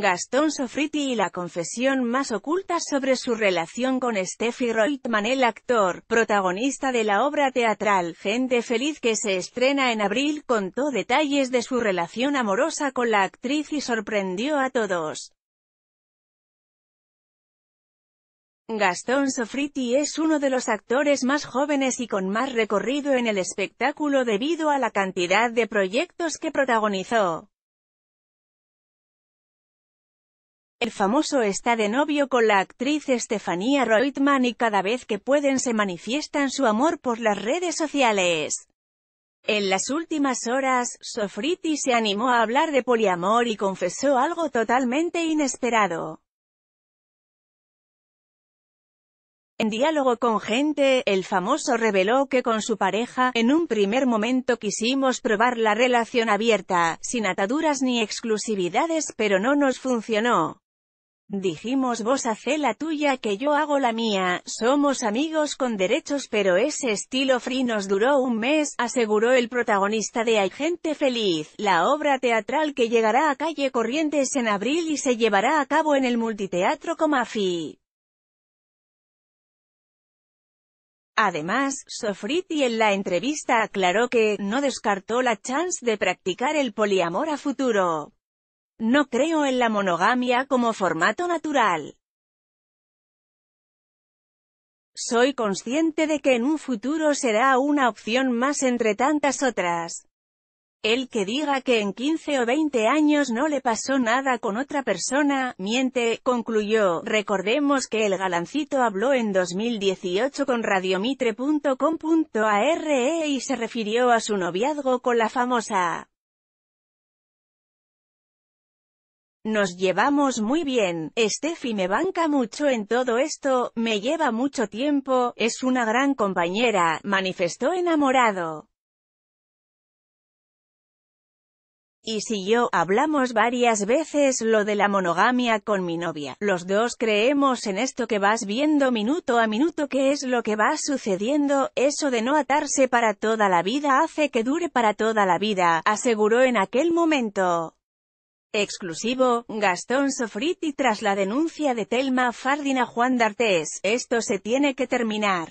Gastón Sofriti y la confesión más oculta sobre su relación con Steffi Reutemann el actor, protagonista de la obra teatral Gente Feliz que se estrena en abril, contó detalles de su relación amorosa con la actriz y sorprendió a todos. Gastón Sofriti es uno de los actores más jóvenes y con más recorrido en el espectáculo debido a la cantidad de proyectos que protagonizó. El famoso está de novio con la actriz Estefanía Reutemann y cada vez que pueden se manifiestan su amor por las redes sociales. En las últimas horas, Sofriti se animó a hablar de poliamor y confesó algo totalmente inesperado. En diálogo con gente, el famoso reveló que con su pareja, en un primer momento quisimos probar la relación abierta, sin ataduras ni exclusividades pero no nos funcionó. Dijimos vos hacé la tuya que yo hago la mía, somos amigos con derechos pero ese estilo free nos duró un mes, aseguró el protagonista de Hay gente feliz, la obra teatral que llegará a Calle Corrientes en abril y se llevará a cabo en el multiteatro Comafi. Además, Sofriti en la entrevista aclaró que, no descartó la chance de practicar el poliamor a futuro. No creo en la monogamia como formato natural. Soy consciente de que en un futuro será una opción más entre tantas otras. El que diga que en 15 o 20 años no le pasó nada con otra persona, miente, concluyó. Recordemos que el galancito habló en 2018 con radiomitre.com.ar e y se refirió a su noviazgo con la famosa Nos llevamos muy bien, Steffi me banca mucho en todo esto, me lleva mucho tiempo, es una gran compañera, manifestó enamorado. y si yo, hablamos varias veces lo de la monogamia con mi novia. Los dos creemos en esto que vas viendo minuto a minuto que es lo que va sucediendo, eso de no atarse para toda la vida hace que dure para toda la vida, aseguró en aquel momento. Exclusivo, Gastón Sofriti tras la denuncia de Telma Fardina a Juan D'Artes, esto se tiene que terminar.